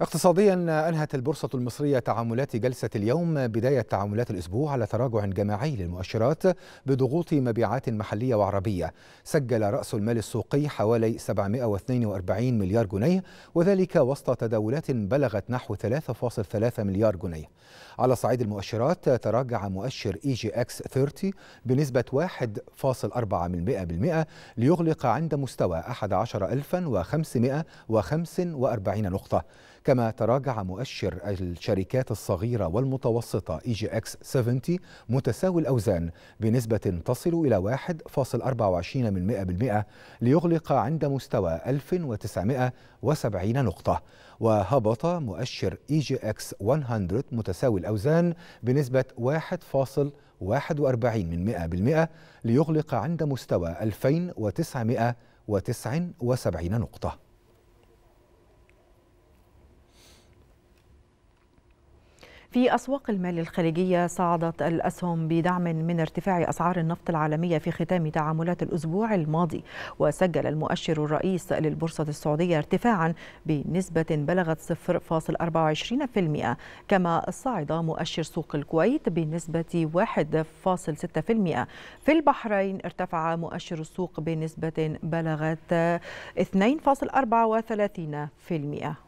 اقتصاديا انهت البورصه المصريه تعاملات جلسه اليوم بدايه تعاملات الاسبوع على تراجع جماعي للمؤشرات بضغوط مبيعات محليه وعربيه سجل راس المال السوقي حوالي 742 مليار جنيه وذلك وسط تداولات بلغت نحو 3.3 مليار جنيه على صعيد المؤشرات تراجع مؤشر اي جي اكس 30 بنسبه 1.4% ليغلق عند مستوى 11545 نقطه كما تراجع مؤشر الشركات الصغيرة والمتوسطة إي جي إكس 70 متساوي الأوزان بنسبة تصل إلى 1.24% ليغلق عند مستوى 1970 نقطة وهبط مؤشر إي جي إكس 100 متساوي الأوزان بنسبة 1.41% ليغلق عند مستوى 2979 نقطة في أسواق المال الخليجية صعدت الأسهم بدعم من ارتفاع أسعار النفط العالمية في ختام تعاملات الأسبوع الماضي وسجل المؤشر الرئيس للبورصة السعودية ارتفاعا بنسبة بلغت 0.24% كما صعد مؤشر سوق الكويت بنسبة 1.6% في البحرين ارتفع مؤشر السوق بنسبة بلغت 2.34%